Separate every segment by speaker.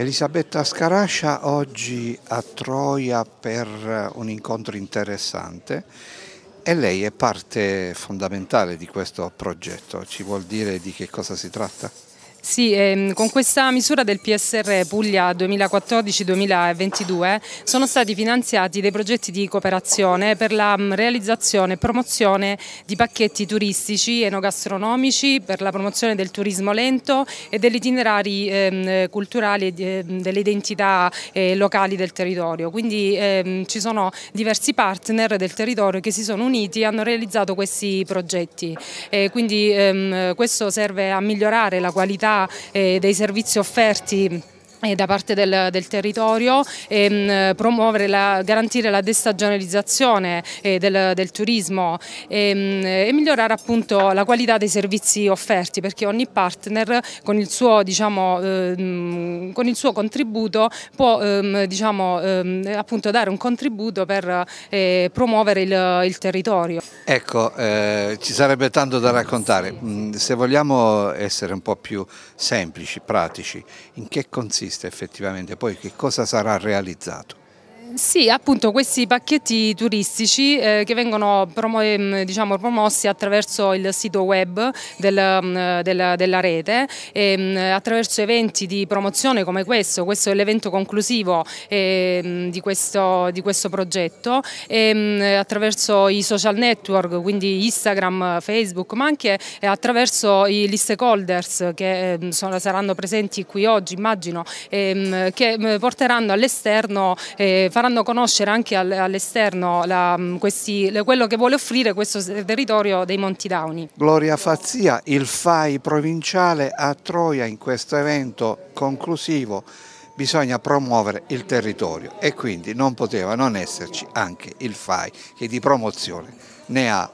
Speaker 1: Elisabetta Scarascia oggi a Troia per un incontro interessante e lei è parte fondamentale di questo progetto, ci vuol dire di che cosa si tratta?
Speaker 2: Sì, ehm, con questa misura del PSR Puglia 2014-2022 sono stati finanziati dei progetti di cooperazione per la realizzazione e promozione di pacchetti turistici enogastronomici per la promozione del turismo lento e degli itinerari ehm, culturali e ehm, delle identità eh, locali del territorio. Quindi ehm, ci sono diversi partner del territorio che si sono uniti e hanno realizzato questi progetti. Eh, quindi ehm, questo serve a migliorare la qualità qualità eh, dei servizi offerti eh, da parte del, del territorio ehm, promuovere la, garantire la destagionalizzazione eh, del, del, turismo ehm, e migliorare appunto la qualità dei servizi offerti perché ogni partner con il suo, diciamo, ehm, con il suo contributo può ehm, diciamo, ehm, appunto dare un contributo per eh, promuovere il, il, territorio.
Speaker 1: Ecco, eh, ci sarebbe tanto da raccontare, mm, se vogliamo essere un po' più semplici, pratici, in che consiste? vista effettivamente, poi che cosa sarà realizzato.
Speaker 2: Sì, appunto questi pacchetti turistici eh, che vengono promo ehm, diciamo, promossi attraverso il sito web del, mm, del, della rete, e, ehm, attraverso eventi di promozione come questo, questo è l'evento conclusivo eh, di, questo, di, questo, progetto, e, ehm, attraverso i social network, quindi Instagram, Facebook, ma anche eh, attraverso i stakeholders che sono, saranno presenti qui oggi, immagino, e, che eh, porteranno all'esterno eh, faranno conoscere anche all'esterno mm, quello che vuole offrire questo territorio dei Monti Dauni.
Speaker 1: Gloria Fazia, il FAI provinciale a Troia in questo evento conclusivo bisogna promuovere il territorio e quindi non poteva non esserci anche il FAI che di promozione ne ha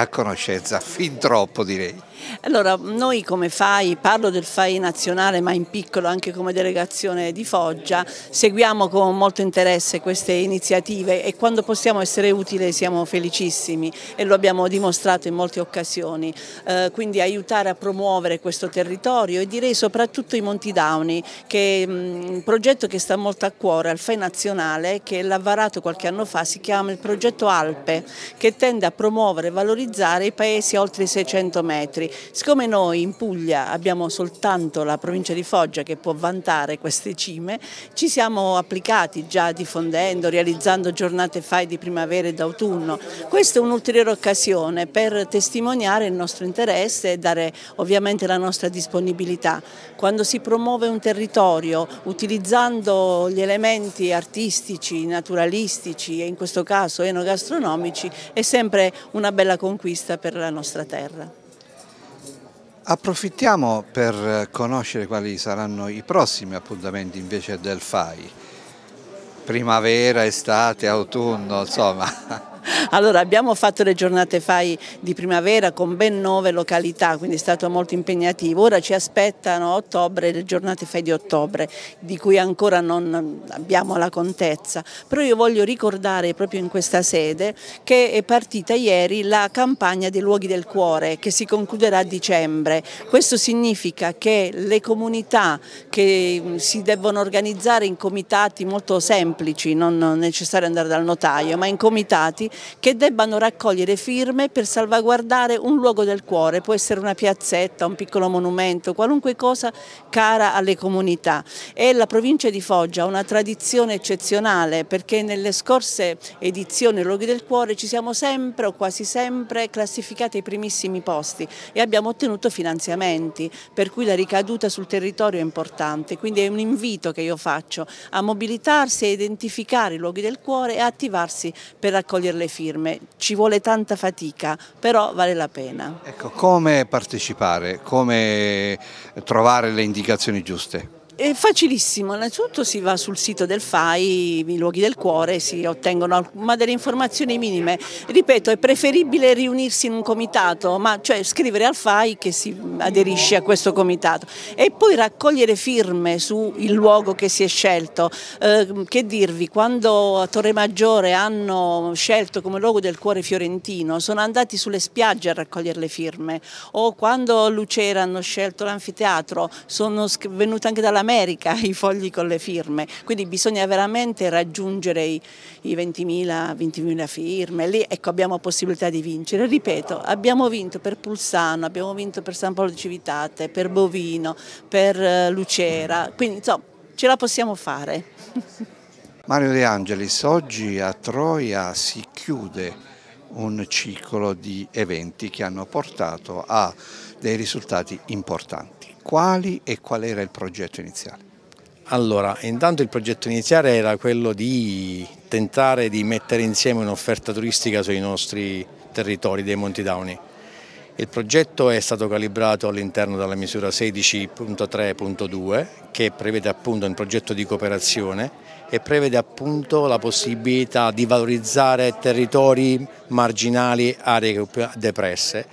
Speaker 1: a conoscenza, fin troppo direi.
Speaker 3: Allora, noi come FAI, parlo del FAI nazionale ma in piccolo anche come delegazione di Foggia, seguiamo con molto interesse queste iniziative e quando possiamo essere utili siamo felicissimi e lo abbiamo dimostrato in molte occasioni, eh, quindi aiutare a promuovere questo territorio e direi soprattutto i Monti Downi, che è mm, un progetto che sta molto a cuore al FAI nazionale che l'ha varato qualche anno fa, si chiama il progetto Alpe, che tende a promuovere e valorizzare valorizzare i paesi oltre i 600 metri. Siccome noi in Puglia abbiamo soltanto la provincia di Foggia che può vantare queste cime, ci siamo applicati già diffondendo, realizzando giornate fai di primavera e d'autunno. Questa è un'ulteriore occasione per testimoniare il nostro interesse e dare ovviamente la nostra disponibilità. Quando si promuove un territorio utilizzando gli elementi artistici, naturalistici e in questo caso enogastronomici è sempre una bella conclusione conquista per la nostra terra.
Speaker 1: Approfittiamo per conoscere quali saranno i prossimi appuntamenti invece
Speaker 3: del FAI. Primavera, estate, autunno, insomma. Allora abbiamo fatto le giornate FAI di primavera con ben nove località, quindi è stato molto impegnativo. Ora ci aspettano ottobre, le giornate FAI di ottobre, di cui ancora non abbiamo la contezza. Però io voglio ricordare proprio in questa sede che è partita ieri la campagna dei luoghi del cuore che si concluderà a dicembre. Questo significa che le comunità che mm, si devono organizzare in comitati molto semplici, non necessario andare dal notaio, ma in comitati che debbano raccogliere firme per salvaguardare un luogo del cuore, può essere una piazzetta, un piccolo monumento, qualunque cosa cara alle comunità. E la provincia di Foggia ha una tradizione eccezionale perché nelle scorse edizioni Luoghi del Cuore ci siamo sempre o quasi sempre classificati ai primissimi posti e abbiamo ottenuto finanziamenti, per cui la ricaduta sul territorio è importante, quindi è un invito che io faccio a mobilitarsi, a identificare i luoghi del cuore e a attivarsi per raccogliere le firme, ci vuole tanta fatica, però vale la pena.
Speaker 1: Ecco, come partecipare, come trovare le indicazioni giuste?
Speaker 3: È facilissimo, innanzitutto si va sul sito del FAI, i luoghi del cuore, si ottengono ma delle informazioni minime. Ripeto, è preferibile riunirsi in un comitato, ma cioè scrivere al FAI che si aderisce a questo comitato e poi raccogliere firme sul luogo che si è scelto. Eh, che dirvi, quando a Torre Maggiore hanno scelto come luogo del cuore fiorentino, sono andati sulle spiagge a raccogliere le firme o quando a Lucera hanno scelto l'anfiteatro, sono venuti anche dalla America i fogli con le firme, quindi bisogna veramente raggiungere i, i 20.000 20 firme, lì ecco, abbiamo possibilità di vincere. Ripeto, abbiamo vinto per Pulsano, abbiamo vinto per San Paolo di Civitate, per Bovino, per eh, Lucera, quindi insomma ce la possiamo fare.
Speaker 1: Mario De Angelis, oggi a Troia si chiude un ciclo di eventi che hanno portato a dei
Speaker 4: risultati importanti quali e qual era il progetto iniziale? Allora, intanto il progetto iniziale era quello di tentare di mettere insieme un'offerta turistica sui nostri territori dei Monti Downi. Il progetto è stato calibrato all'interno della misura 16.3.2 che prevede appunto un progetto di cooperazione e prevede appunto la possibilità di valorizzare territori marginali, aree depresse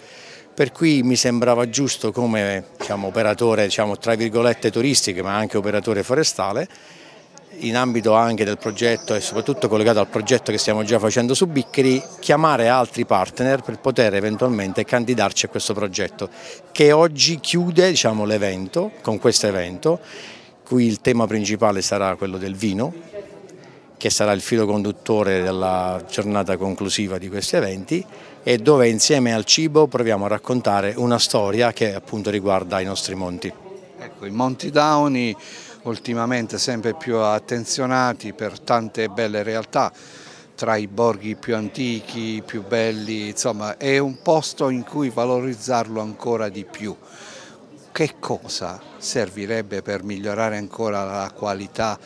Speaker 4: per cui mi sembrava giusto come diciamo, operatore diciamo, tra virgolette turistico ma anche operatore forestale in ambito anche del progetto e soprattutto collegato al progetto che stiamo già facendo su Biccheri, chiamare altri partner per poter eventualmente candidarci a questo progetto che oggi chiude diciamo, l'evento, con questo evento, cui il tema principale sarà quello del vino, che sarà il filo conduttore della giornata conclusiva di questi eventi e dove insieme al cibo proviamo a raccontare una storia che appunto riguarda i nostri monti. Ecco, i Monti Downey ultimamente sempre
Speaker 1: più attenzionati per tante belle realtà, tra i borghi più antichi, più belli, insomma è un posto in cui valorizzarlo ancora di più. Che cosa servirebbe per migliorare ancora la qualità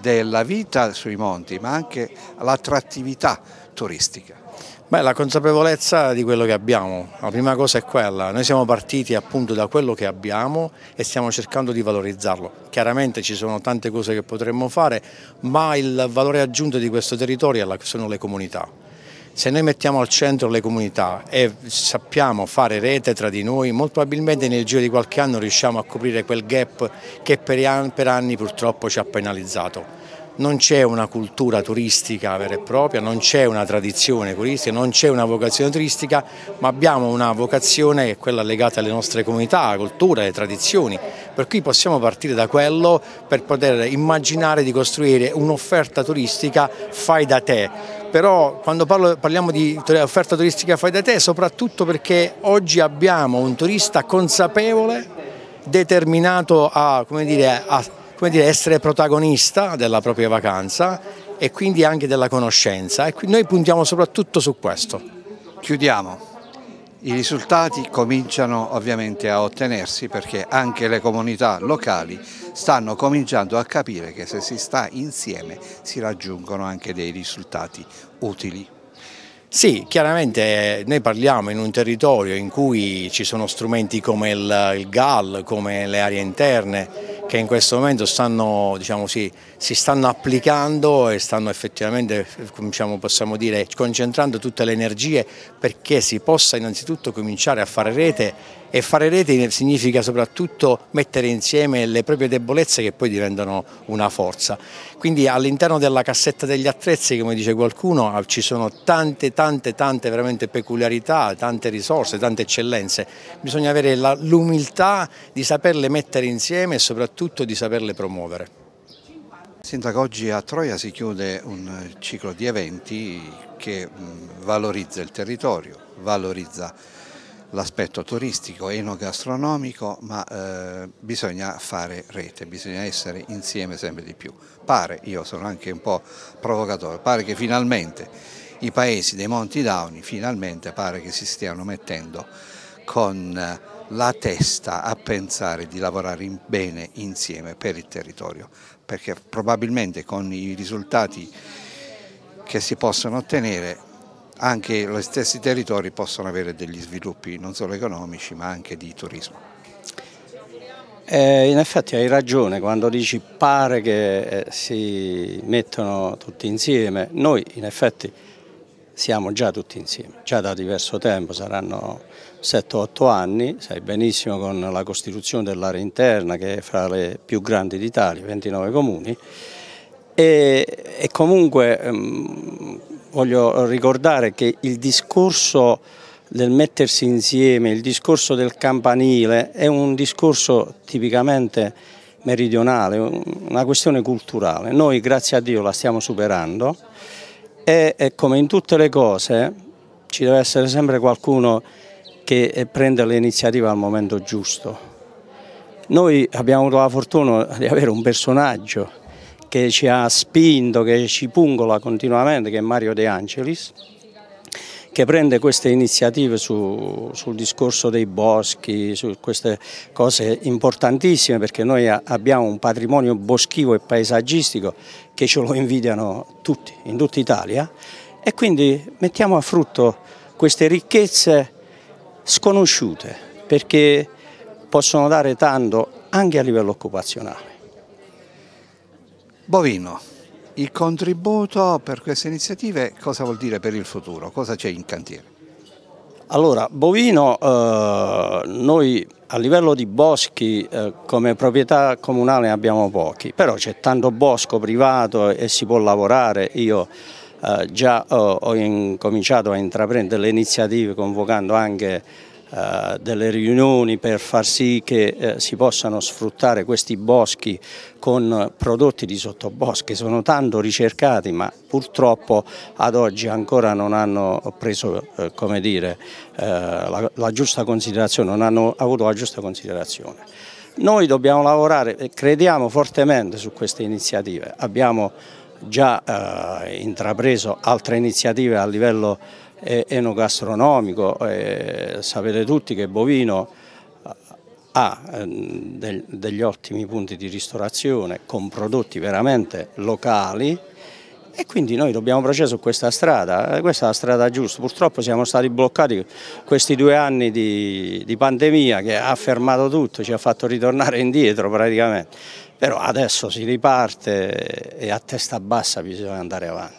Speaker 4: della vita sui monti, ma anche l'attrattività turistica? Beh, la consapevolezza di quello che abbiamo, la prima cosa è quella, noi siamo partiti appunto da quello che abbiamo e stiamo cercando di valorizzarlo. Chiaramente ci sono tante cose che potremmo fare, ma il valore aggiunto di questo territorio sono le comunità. Se noi mettiamo al centro le comunità e sappiamo fare rete tra di noi, molto probabilmente nel giro di qualche anno riusciamo a coprire quel gap che per anni purtroppo ci ha penalizzato non c'è una cultura turistica vera e propria, non c'è una tradizione turistica, non c'è una vocazione turistica, ma abbiamo una vocazione che è quella legata alle nostre comunità, alla cultura, alle tradizioni, per cui possiamo partire da quello per poter immaginare di costruire un'offerta turistica fai da te. Però quando parlo, parliamo di offerta turistica fai da te, soprattutto perché oggi abbiamo un turista consapevole determinato a, come dire, a, come dire, essere protagonista della propria vacanza e quindi anche della conoscenza e noi puntiamo soprattutto su questo. Chiudiamo. I risultati cominciano ovviamente a
Speaker 1: ottenersi perché anche le comunità locali stanno cominciando a capire che se si
Speaker 4: sta insieme si raggiungono anche dei risultati utili. Sì, chiaramente eh, noi parliamo in un territorio in cui ci sono strumenti come il, il GAL, come le aree interne, che in questo momento stanno, diciamo sì, si stanno applicando e stanno effettivamente, diciamo, possiamo dire, concentrando tutte le energie perché si possa innanzitutto cominciare a fare rete e fare rete significa soprattutto mettere insieme le proprie debolezze che poi diventano una forza. Quindi all'interno della cassetta degli attrezzi, come dice qualcuno, ah, ci sono tante, tante, tante veramente peculiarità, tante risorse, tante eccellenze. Bisogna avere l'umiltà di saperle mettere insieme e soprattutto di saperle promuovere.
Speaker 1: Sindaco, oggi a Troia si chiude un ciclo di eventi che mm, valorizza il territorio, valorizza l'aspetto turistico, enogastronomico, ma eh, bisogna fare rete, bisogna essere insieme sempre di più. Pare, io sono anche un po' provocatore, pare che finalmente i paesi dei Monti Dauni, finalmente pare che si stiano mettendo con eh, la testa a pensare di lavorare in bene insieme per il territorio, perché probabilmente con i risultati che si possono ottenere anche gli stessi territori possono avere degli sviluppi non solo economici ma anche di turismo.
Speaker 5: Eh, in effetti hai ragione quando dici pare che eh, si mettono tutti insieme, noi in effetti siamo già tutti insieme, già da diverso tempo, saranno 7-8 anni, sai benissimo con la costituzione dell'area interna che è fra le più grandi d'Italia, 29 comuni, e, e comunque ehm, voglio ricordare che il discorso del mettersi insieme, il discorso del campanile è un discorso tipicamente meridionale, una questione culturale. Noi grazie a Dio la stiamo superando e, come in tutte le cose ci deve essere sempre qualcuno che eh, prende l'iniziativa al momento giusto. Noi abbiamo avuto la fortuna di avere un personaggio che ci ha spinto, che ci pungola continuamente, che è Mario De Angelis, che prende queste iniziative su, sul discorso dei boschi, su queste cose importantissime perché noi abbiamo un patrimonio boschivo e paesaggistico che ce lo invidiano tutti, in tutta Italia e quindi mettiamo a frutto queste ricchezze sconosciute perché possono dare tanto anche a livello occupazionale.
Speaker 1: Bovino, il contributo per queste iniziative cosa vuol dire per il futuro? Cosa c'è in cantiere?
Speaker 5: Allora, Bovino, eh, noi a livello di boschi eh, come proprietà comunale abbiamo pochi, però c'è tanto bosco privato e si può lavorare. Io eh, già ho, ho incominciato a intraprendere le iniziative convocando anche eh, delle riunioni per far sì che eh, si possano sfruttare questi boschi con prodotti di sottoboschi, sono tanto ricercati ma purtroppo ad oggi ancora non hanno preso eh, come dire, la, la giusta considerazione, non hanno avuto la giusta considerazione. Noi dobbiamo lavorare, crediamo fortemente su queste iniziative, abbiamo già eh, intrapreso altre iniziative a livello enogastronomico, eh, sapete tutti che Bovino eh, ha ehm, degli ottimi punti di ristorazione con prodotti veramente locali e quindi noi dobbiamo procedere su questa strada, eh, questa è la strada giusta, purtroppo siamo stati bloccati questi due anni di, di pandemia che ha fermato tutto, ci ha fatto ritornare indietro praticamente, però adesso si riparte e a testa bassa bisogna andare avanti.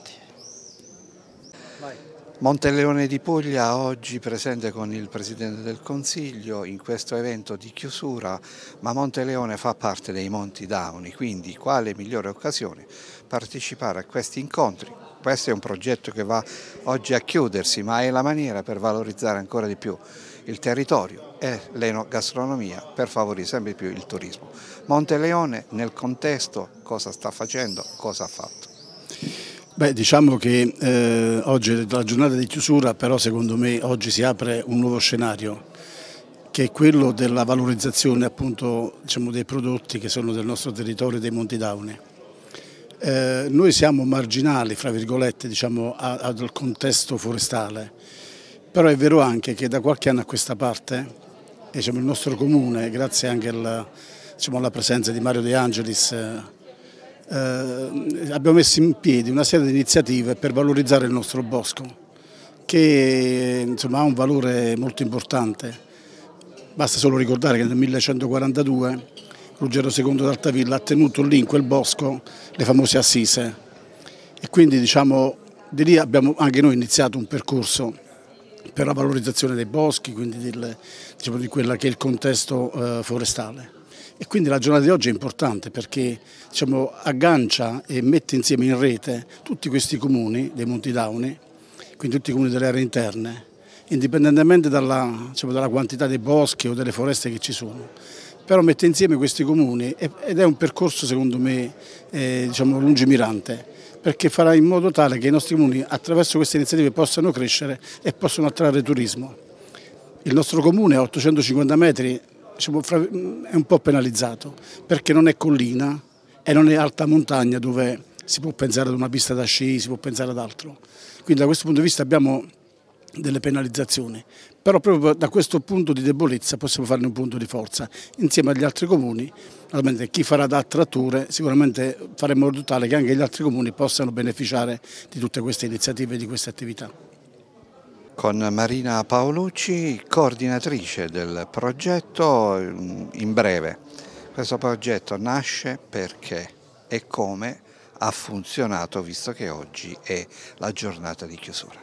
Speaker 5: Monteleone
Speaker 1: di Puglia oggi presente con il Presidente del Consiglio in questo evento di chiusura, ma Monteleone fa parte dei Monti Dauni, quindi quale migliore occasione partecipare a questi incontri? Questo è un progetto che va oggi a chiudersi, ma è la maniera per valorizzare ancora di più il territorio e l'enogastronomia per favorire sempre più il turismo. Monteleone nel contesto cosa sta facendo, cosa ha fatto?
Speaker 6: Beh, diciamo che eh, oggi è la giornata di chiusura, però secondo me oggi si apre un nuovo scenario che è quello della valorizzazione appunto diciamo, dei prodotti che sono del nostro territorio dei Monti Dauni. Eh, noi siamo marginali, fra virgolette, diciamo, al contesto forestale, però è vero anche che da qualche anno a questa parte diciamo, il nostro comune, grazie anche alla, diciamo, alla presenza di Mario De Angelis, eh, eh, abbiamo messo in piedi una serie di iniziative per valorizzare il nostro bosco che insomma, ha un valore molto importante. Basta solo ricordare che nel 1142 Ruggero II d'Altavilla ha tenuto lì in quel bosco le famose assise e quindi diciamo di lì abbiamo anche noi iniziato un percorso per la valorizzazione dei boschi, quindi del, diciamo, di quello che è il contesto eh, forestale. E quindi la giornata di oggi è importante perché diciamo, aggancia e mette insieme in rete tutti questi comuni dei Monti Dauni, quindi tutti i comuni delle aree interne, indipendentemente dalla, diciamo, dalla quantità dei boschi o delle foreste che ci sono però mette insieme questi comuni ed è un percorso secondo me eh, diciamo lungimirante perché farà in modo tale che i nostri comuni attraverso queste iniziative possano crescere e possano attrarre turismo. Il nostro comune a 850 metri è un po' penalizzato perché non è collina e non è alta montagna dove si può pensare ad una pista da sci, si può pensare ad altro. Quindi da questo punto di vista abbiamo delle penalizzazioni, però proprio da questo punto di debolezza possiamo farne un punto di forza. Insieme agli altri comuni, chi farà da attratture sicuramente faremo in modo tale che anche gli altri comuni possano beneficiare di tutte queste iniziative e di queste attività
Speaker 1: con Marina Paolucci, coordinatrice del progetto mm, in breve. Questo progetto nasce perché e come ha funzionato visto che oggi è la giornata di chiusura.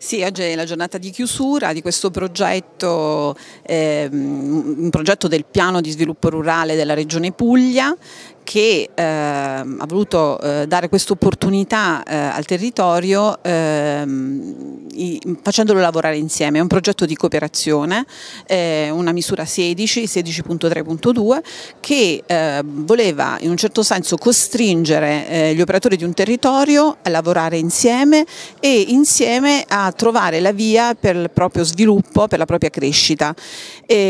Speaker 7: Sì, oggi è la giornata di chiusura di questo progetto, ehm, un progetto del piano di sviluppo rurale della Regione Puglia che eh, ha voluto eh, dare questa opportunità eh, al territorio ehm, facendolo lavorare insieme. È un progetto di cooperazione, eh, una misura 16, 16.3.2, che ehm, voleva in un certo senso costringere eh, gli operatori di un territorio a lavorare insieme e insieme a trovare la via per il proprio sviluppo, per la propria crescita.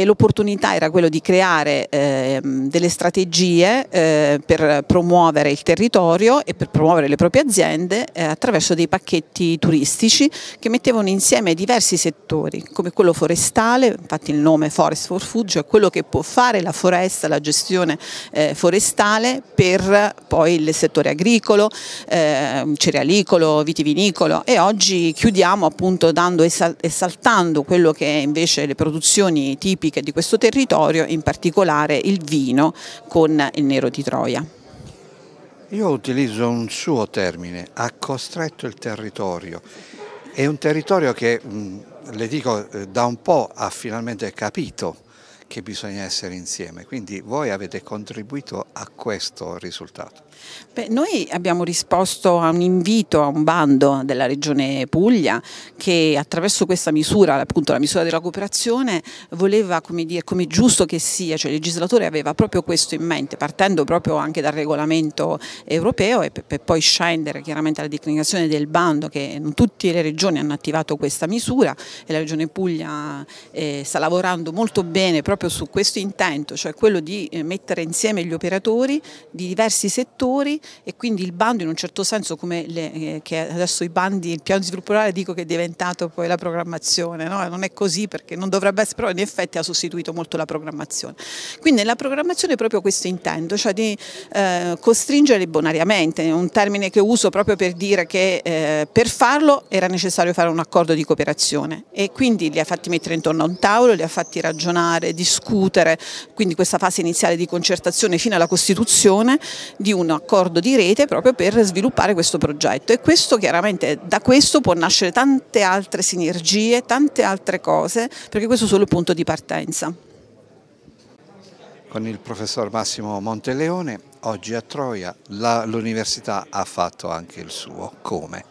Speaker 7: l'opportunità era quella di creare ehm, delle strategie eh, eh, per promuovere il territorio e per promuovere le proprie aziende eh, attraverso dei pacchetti turistici che mettevano insieme diversi settori come quello forestale, infatti il nome Forest for Food, cioè quello che può fare la foresta, la gestione eh, forestale per poi il settore agricolo, ehm, cerealicolo, vitivinicolo e oggi chiudiamo appunto dando esaltando quello che è invece le produzioni tipiche di questo territorio, in particolare il vino con il nero titolo. Troia?
Speaker 1: Io utilizzo un suo termine, ha costretto il territorio. È un territorio che, le dico, eh, da un po' ha finalmente capito che bisogna essere insieme, quindi voi avete contribuito a questo risultato.
Speaker 7: Beh, noi abbiamo risposto a un invito, a un bando della Regione Puglia che attraverso questa misura, appunto la misura della cooperazione, voleva, come, dire, come giusto che sia, cioè il legislatore aveva proprio questo in mente, partendo proprio anche dal regolamento europeo e per, per poi scendere chiaramente alla declinazione del bando che non tutte le regioni hanno attivato questa misura e la Regione Puglia eh, sta lavorando molto bene proprio su questo intento, cioè quello di eh, mettere insieme gli operatori di diversi settori settori e quindi il bando in un certo senso come le, eh, che adesso i bandi, il piano di sviluppo rurale dico che è diventato poi la programmazione, no? non è così perché non dovrebbe essere, però in effetti ha sostituito molto la programmazione. Quindi nella programmazione proprio questo intendo, cioè di eh, costringere bonariamente, un termine che uso proprio per dire che eh, per farlo era necessario fare un accordo di cooperazione e quindi li ha fatti mettere intorno a un tavolo, li ha fatti ragionare, discutere, quindi questa fase iniziale di concertazione fino alla Costituzione di un accordo di rete proprio per sviluppare questo progetto e questo chiaramente da questo può nascere tante altre sinergie, tante altre cose perché questo è solo il punto di partenza.
Speaker 1: Con il professor Massimo Monteleone oggi a Troia l'università
Speaker 8: ha fatto anche il suo come?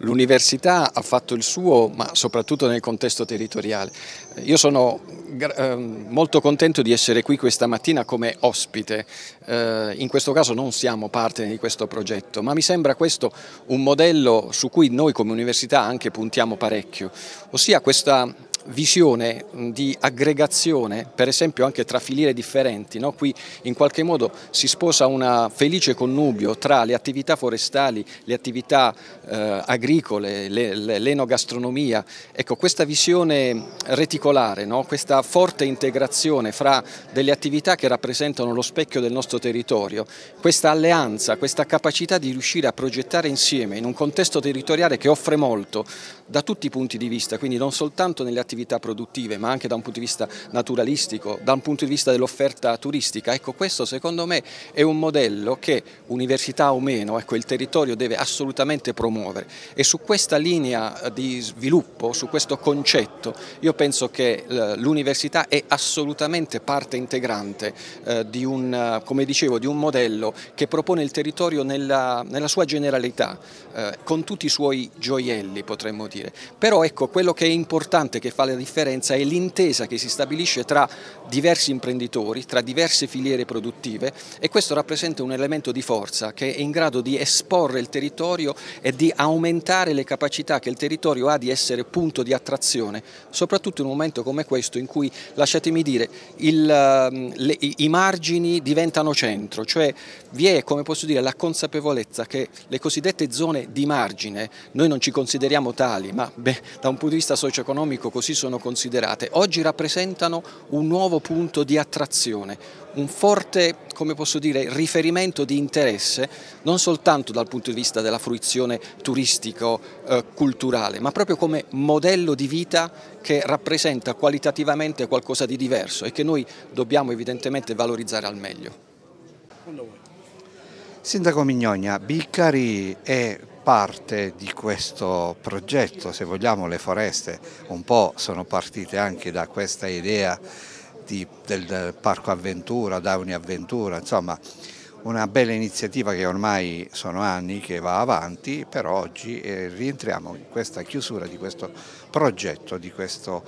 Speaker 8: L'università ha fatto il suo, ma soprattutto nel contesto territoriale. Eh, io sono ehm, molto contento di essere qui questa mattina come ospite. Eh, in questo caso non siamo parte di questo progetto, ma mi sembra questo un modello su cui noi come università anche puntiamo parecchio, ossia questa visione di aggregazione, per esempio anche tra filiere differenti, no? qui in qualche modo si sposa un felice connubio tra le attività forestali, le attività eh, agricole, l'enogastronomia, le, ecco questa visione reticolare, no? questa forte integrazione fra delle attività che rappresentano lo specchio del nostro territorio, questa alleanza, questa capacità di riuscire a progettare insieme in un contesto territoriale che offre molto, da tutti i punti di vista, quindi non soltanto nelle attività produttive ma anche da un punto di vista naturalistico, da un punto di vista dell'offerta turistica. Ecco, questo secondo me è un modello che università o meno, ecco, il territorio deve assolutamente promuovere e su questa linea di sviluppo, su questo concetto, io penso che eh, l'università è assolutamente parte integrante eh, di, un, come dicevo, di un modello che propone il territorio nella, nella sua generalità, eh, con tutti i suoi gioielli potremmo dire garantire. Però ecco, quello che è importante, che fa la differenza, è l'intesa che si stabilisce tra diversi imprenditori, tra diverse filiere produttive e questo rappresenta un elemento di forza che è in grado di esporre il territorio e di aumentare le capacità che il territorio ha di essere punto di attrazione, soprattutto in un momento come questo in cui, lasciatemi dire, il, ehm, le, i margini diventano centro, cioè vi è, come posso dire, la consapevolezza che le cosiddette zone di margine, noi non ci consideriamo tali, quali, ma beh, da un punto di vista socio-economico così sono considerate, oggi rappresentano un nuovo punto di attrazione, un forte come posso dire, riferimento di interesse non soltanto dal punto di vista della fruizione turistico-culturale, eh, ma proprio come modello di vita che rappresenta qualitativamente qualcosa di diverso e che noi dobbiamo evidentemente valorizzare al meglio.
Speaker 1: Sindaco Mignogna, Biccari è parte di questo progetto, se vogliamo le foreste un po' sono partite anche da questa idea di, del, del parco avventura, da un'avventura, insomma una bella iniziativa che ormai sono anni che va avanti, però oggi eh, rientriamo in questa chiusura di questo progetto, di questo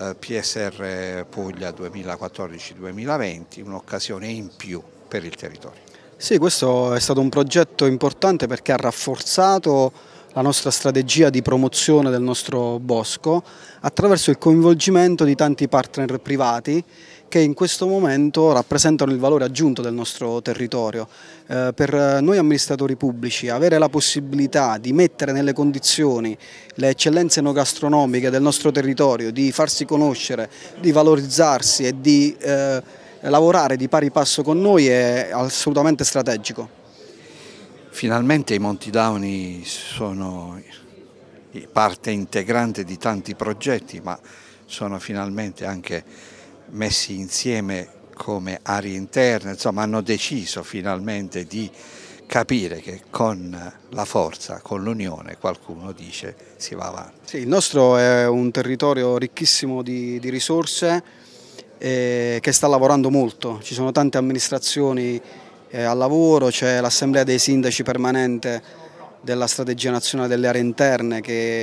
Speaker 1: eh, PSR Puglia 2014-2020, un'occasione in più per il territorio.
Speaker 8: Sì, questo è stato un progetto importante perché ha rafforzato la nostra strategia di promozione del nostro bosco attraverso il coinvolgimento di tanti partner privati che in questo momento rappresentano il valore aggiunto del nostro territorio. Eh, per noi amministratori pubblici avere la possibilità di mettere nelle condizioni le eccellenze enogastronomiche del nostro territorio, di farsi conoscere, di valorizzarsi e di eh, lavorare di pari passo con noi è assolutamente strategico.
Speaker 1: Finalmente i Monti Downi sono parte integrante di tanti progetti, ma sono finalmente anche messi insieme come aree interne, insomma hanno deciso finalmente di capire che con la forza, con l'unione, qualcuno dice si va avanti.
Speaker 8: Sì, il nostro è un territorio ricchissimo di, di risorse, eh, che sta lavorando molto, ci sono tante amministrazioni eh, al lavoro, c'è l'assemblea dei sindaci permanente della strategia nazionale delle aree interne che